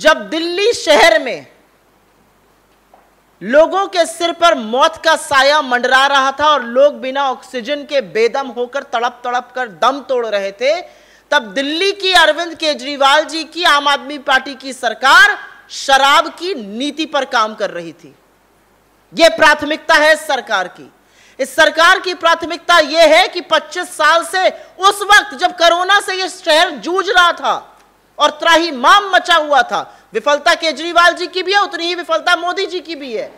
जब दिल्ली शहर में लोगों के सिर पर मौत का साया मंडरा रहा था और लोग बिना ऑक्सीजन के बेदम होकर तड़प तड़प कर दम तोड़ रहे थे तब दिल्ली की अरविंद केजरीवाल जी की आम आदमी पार्टी की सरकार शराब की नीति पर काम कर रही थी यह प्राथमिकता है सरकार की इस सरकार की प्राथमिकता यह है कि 25 साल से उस वक्त जब कोरोना से यह शहर जूझ रहा था और त्राही माम मचा हुआ था विफलता केजरीवाल जी की भी है उतनी ही विफलता मोदी जी की भी है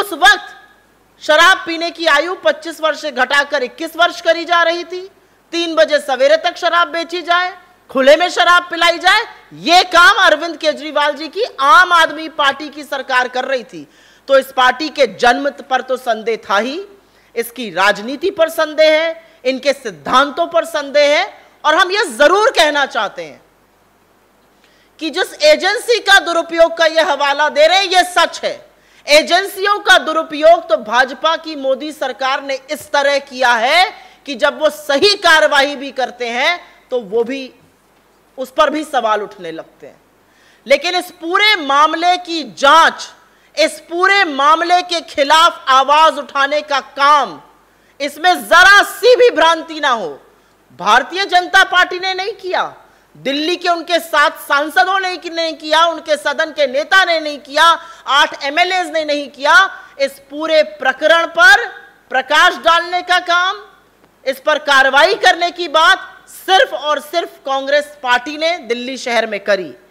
उस वक्त शराब पीने की आयु 25 वर्ष से घटाकर 21 वर्ष करी जा रही थी तीन बजे सवेरे तक शराब बेची जाए खुले में शराब पिलाई जाए यह काम अरविंद केजरीवाल जी की आम आदमी पार्टी की सरकार कर रही थी तो इस पार्टी के जन्म पर तो संदेह था ही इसकी राजनीति पर संदेह है इनके सिद्धांतों पर संदेह है और हम यह जरूर कहना चाहते हैं कि जिस एजेंसी का दुरुपयोग का यह हवाला दे रहे यह सच है एजेंसियों का दुरुपयोग तो भाजपा की मोदी सरकार ने इस तरह किया है कि जब वो सही कार्रवाई भी करते हैं तो वो भी उस पर भी सवाल उठने लगते हैं लेकिन इस पूरे मामले की जांच इस पूरे मामले के खिलाफ आवाज उठाने का काम इसमें जरा सी भी भ्रांति ना हो भारतीय जनता पार्टी ने नहीं किया दिल्ली के उनके साथ सांसदों ने नहीं किया उनके सदन के नेता ने नहीं किया आठ एमएलए ने नहीं किया इस पूरे प्रकरण पर प्रकाश डालने का काम इस पर कार्रवाई करने की बात सिर्फ और सिर्फ कांग्रेस पार्टी ने दिल्ली शहर में करी